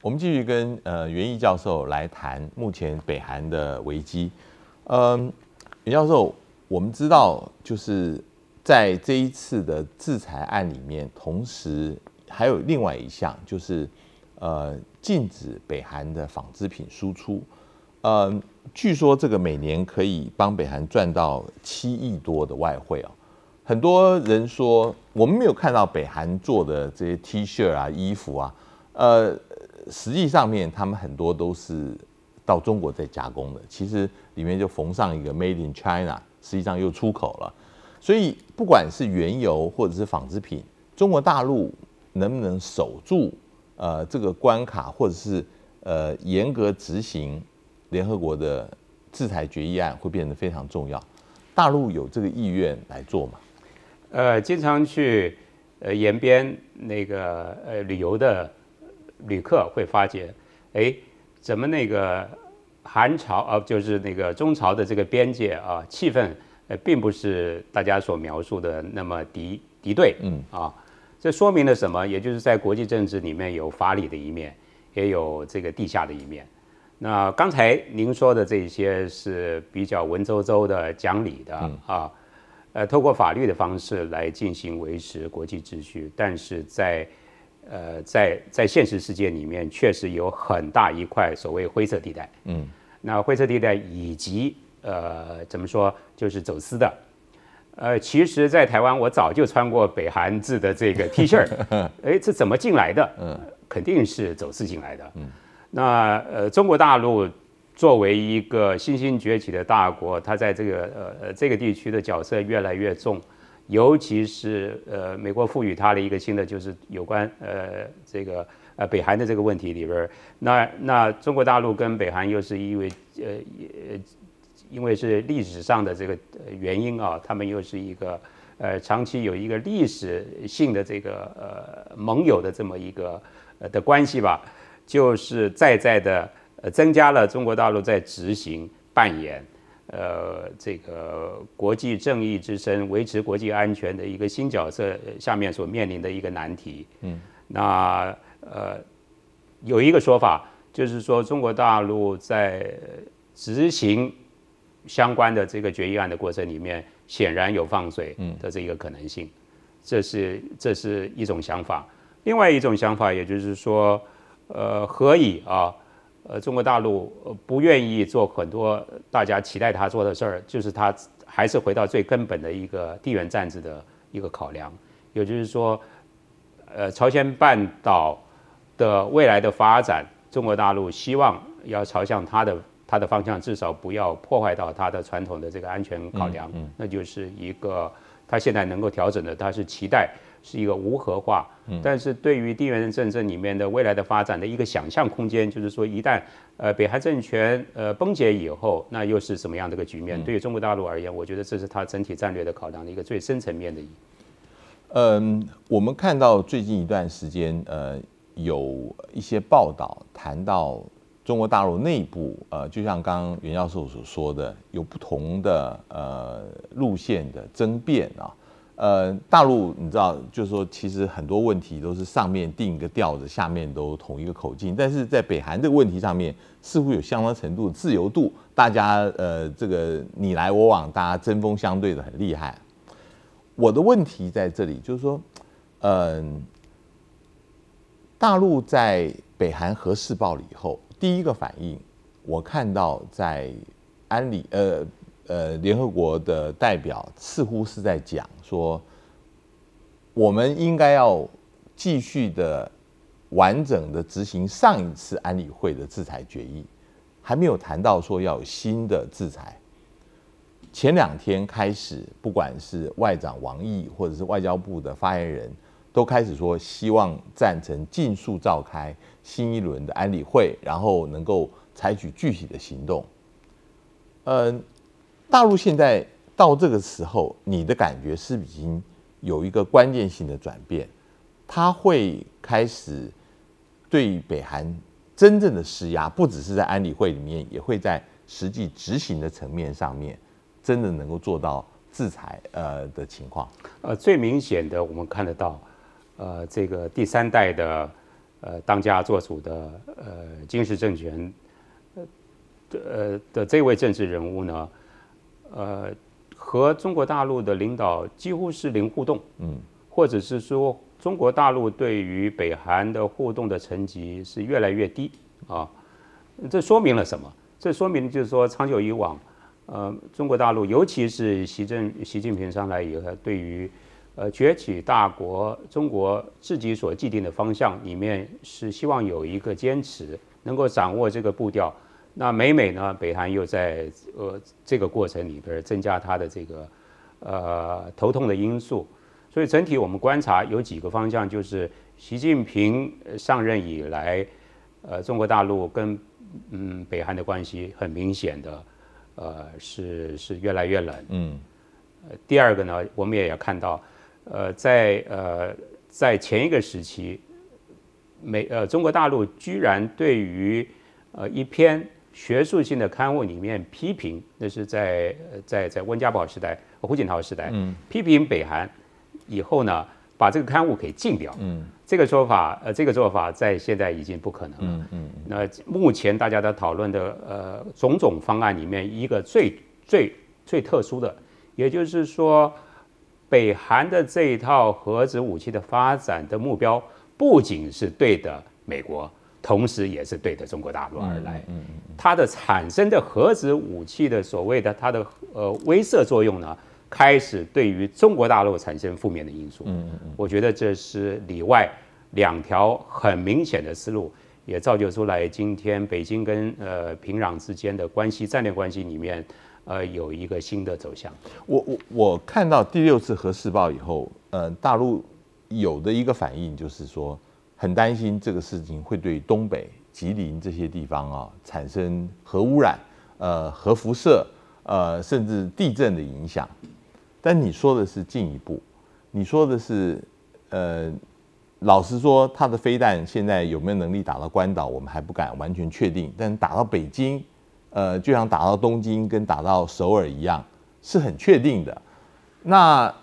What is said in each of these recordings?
我们继续跟呃袁毅教授来谈目前北韩的危机。嗯，袁教授，我们知道就是在这一次的制裁案里面，同时还有另外一项就是呃禁止北韩的纺织品输出。嗯，据说这个每年可以帮北韩赚到七亿多的外汇哦。很多人说我们没有看到北韩做的这些 T 恤啊、衣服啊，呃。实际上面，他们很多都是到中国在加工的。其实里面就缝上一个 “Made in China”，实际上又出口了。所以，不管是原油或者是纺织品，中国大陆能不能守住呃这个关卡，或者是呃严格执行联合国的制裁决议案，会变得非常重要。大陆有这个意愿来做吗？呃，经常去呃延边那个呃旅游的。旅客会发觉，哎，怎么那个韩朝啊，就是那个中朝的这个边界啊，气氛呃，并不是大家所描述的那么敌敌对，嗯啊，这说明了什么？也就是在国际政治里面有法理的一面，也有这个地下的一面。那刚才您说的这些是比较文绉绉的、讲理的啊，呃，透过法律的方式来进行维持国际秩序，但是在呃，在在现实世界里面，确实有很大一块所谓灰色地带。嗯，那灰色地带以及呃，怎么说，就是走私的。呃，其实，在台湾，我早就穿过北韩制的这个 T 恤儿。哎，这怎么进来的？嗯，肯定是走私进来的。嗯，那呃，中国大陆作为一个新兴崛起的大国，它在这个呃呃这个地区的角色越来越重。尤其是呃，美国赋予它的一个新的，就是有关呃这个呃北韩的这个问题里边，那那中国大陆跟北韩又是因为呃因为是历史上的这个原因啊，他们又是一个呃长期有一个历史性的这个呃盟友的这么一个呃的关系吧，就是在在的呃增加了中国大陆在执行扮演。呃，这个国际正义之身维持国际安全的一个新角色下面所面临的一个难题。嗯，那呃，有一个说法，就是说中国大陆在执行相关的这个决议案的过程里面，显然有放水的这一个可能性。这是这是一种想法。另外一种想法，也就是说，呃，何以啊？呃，中国大陆不愿意做很多大家期待他做的事儿，就是他还是回到最根本的一个地缘政治的一个考量，也就是说，呃，朝鲜半岛的未来的发展，中国大陆希望要朝向它的它的方向，至少不要破坏到它的传统的这个安全考量，那就是一个它现在能够调整的，它是期待。是一个无核化，但是对于地缘政治里面的未来的发展的一个想象空间，就是说一旦呃北韩政权呃崩解以后，那又是怎么样的一个局面？对于中国大陆而言，我觉得这是它整体战略的考量的一个最深层面的。嗯，我们看到最近一段时间，呃，有一些报道谈到中国大陆内部，呃，就像刚刚袁教授所说的，有不同的呃路线的争辩啊。呃，大陆你知道，就是说，其实很多问题都是上面定一个调子，下面都同一个口径。但是在北韩这个问题上面，似乎有相当程度的自由度，大家呃，这个你来我往，大家针锋相对的很厉害。我的问题在这里，就是说，嗯，大陆在北韩核试爆了以后，第一个反应，我看到在安理呃。呃，联合国的代表似乎是在讲说，我们应该要继续的完整的执行上一次安理会的制裁决议，还没有谈到说要有新的制裁。前两天开始，不管是外长王毅或者是外交部的发言人，都开始说希望赞成尽速召开新一轮的安理会，然后能够采取具体的行动。嗯。大陆现在到这个时候，你的感觉是已经有一个关键性的转变，他会开始对北韩真正的施压，不只是在安理会里面，也会在实际执行的层面上面，真的能够做到制裁呃的情况。呃，最明显的我们看得到，呃，这个第三代的呃当家做主的呃军事政权，呃的这位政治人物呢。呃，和中国大陆的领导几乎是零互动，嗯，或者是说中国大陆对于北韩的互动的层级是越来越低啊，这说明了什么？这说明就是说，长久以往，呃，中国大陆尤其是习政习近平上来以后，对于呃崛起大国中国自己所既定的方向里面，是希望有一个坚持，能够掌握这个步调。那每每呢，北韩又在呃这个过程里边增加它的这个呃头痛的因素，所以整体我们观察有几个方向，就是习近平上任以来，呃，中国大陆跟嗯北韩的关系，很明显的呃是是越来越冷。嗯。第二个呢，我们也要看到，呃，在呃在前一个时期，美呃中国大陆居然对于呃一篇。学术性的刊物里面批评，那是在在在温家宝时代、胡锦涛时代，批评北韩以后呢，把这个刊物给禁掉。这个说法，呃，这个做法在现在已经不可能了。那目前大家的讨论的呃种种方案里面，一个最最最特殊的，也就是说，北韩的这一套核子武器的发展的目标，不仅是对的美国。同时，也是对着中国大陆而来。它的产生的核子武器的所谓的它的呃威慑作用呢，开始对于中国大陆产生负面的因素。嗯嗯嗯，我觉得这是里外两条很明显的思路，也造就出来今天北京跟呃平壤之间的关系战略关系里面，呃有一个新的走向。我我我看到第六次核试爆以后，呃，大陆有的一个反应就是说。很担心这个事情会对东北、吉林这些地方啊产生核污染、呃核辐射、呃甚至地震的影响。但你说的是进一步，你说的是，呃，老实说，他的飞弹现在有没有能力打到关岛，我们还不敢完全确定。但打到北京，呃，就像打到东京跟打到首尔一样，是很确定的。那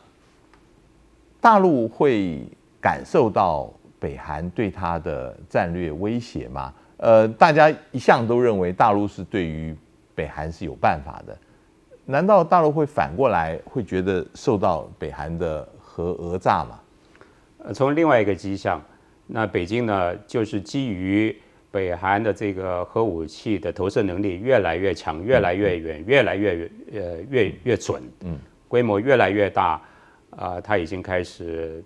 大陆会感受到。北韩对它的战略威胁嘛？呃，大家一向都认为大陆是对于北韩是有办法的，难道大陆会反过来会觉得受到北韩的核讹诈吗？呃，从另外一个迹象，那北京呢，就是基于北韩的这个核武器的投射能力越来越强，越来越远，越来越远，呃，越越准，嗯，规模越来越大，啊，它已经开始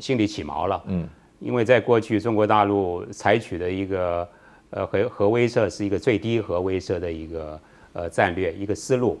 心里起毛了，嗯。因为在过去，中国大陆采取的一个呃核核威慑是一个最低核威慑的一个呃战略一个思路。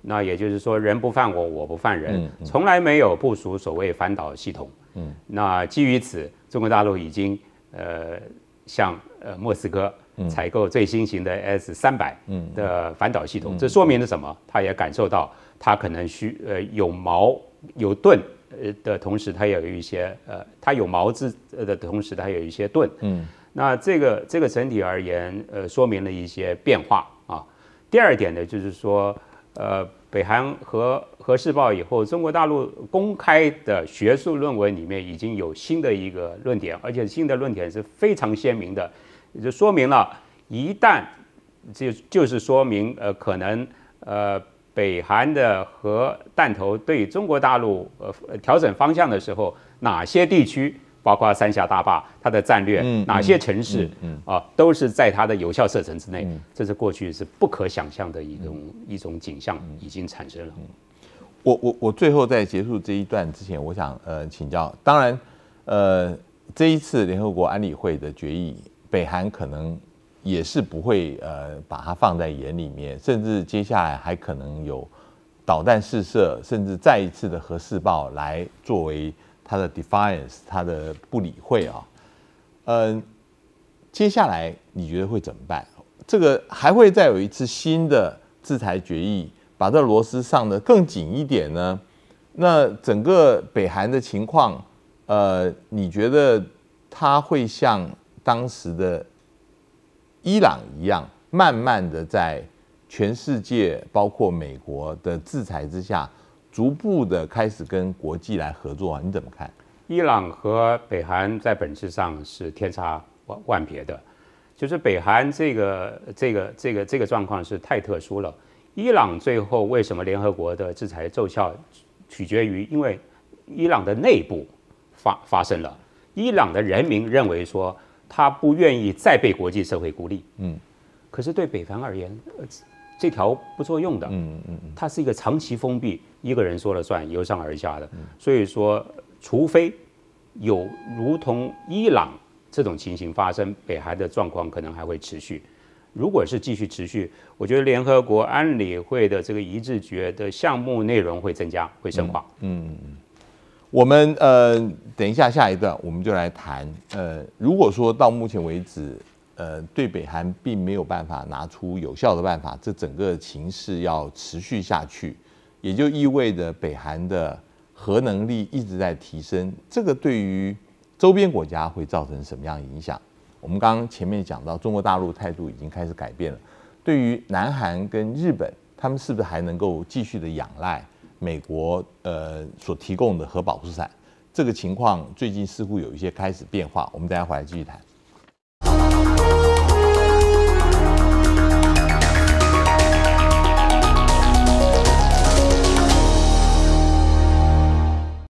那也就是说，人不犯我，我不犯人，从来没有部署所谓反导系统。嗯。那基于此，中国大陆已经呃向呃莫斯科采购最新型的 S 三百的反导系统。这说明了什么？他也感受到，他可能需呃有矛有盾。呃的同时，它也有一些呃，它有矛字的同时，它有一些盾，嗯，那这个这个整体而言，呃，说明了一些变化啊。第二点呢，就是说，呃，北韩和核试爆以后，中国大陆公开的学术论文里面已经有新的一个论点，而且新的论点是非常鲜明的，也就说明了，一旦就就是说明呃，可能呃。北韩的核弹头对中国大陆呃调整方向的时候，哪些地区，包括三峡大坝，它的战略，哪些城市嗯啊，都是在它的有效射程之内。这是过去是不可想象的一种一种景象，已经产生了。我我我最后在结束这一段之前，我想呃请教，当然呃这一次联合国安理会的决议，北韩可能。也是不会呃把它放在眼里面，甚至接下来还可能有导弹试射，甚至再一次的核试爆来作为它的 defiance，它的不理会啊。嗯，接下来你觉得会怎么办？这个还会再有一次新的制裁决议，把这螺丝上的更紧一点呢？那整个北韩的情况，呃，你觉得它会像当时的？伊朗一样，慢慢的在全世界，包括美国的制裁之下，逐步的开始跟国际来合作，你怎么看？伊朗和北韩在本质上是天差万万别的，就是北韩这个这个这个这个状况是太特殊了。伊朗最后为什么联合国的制裁奏效，取决于因为伊朗的内部发发生了，伊朗的人民认为说。他不愿意再被国际社会孤立，嗯，可是对北韩而言，这条不作用的，嗯嗯嗯，它是一个长期封闭，一个人说了算，由上而下的，所以说，除非有如同伊朗这种情形发生，北韩的状况可能还会持续。如果是继续持续，我觉得联合国安理会的这个一致决的项目内容会增加，会深化，嗯嗯嗯。我们呃，等一下下一段，我们就来谈呃，如果说到目前为止，呃，对北韩并没有办法拿出有效的办法，这整个情势要持续下去，也就意味着北韩的核能力一直在提升，这个对于周边国家会造成什么样影响？我们刚刚前面讲到，中国大陆态度已经开始改变了，对于南韩跟日本，他们是不是还能够继续的仰赖？美国呃所提供的核保护伞，这个情况最近似乎有一些开始变化。我们待会儿来继续谈。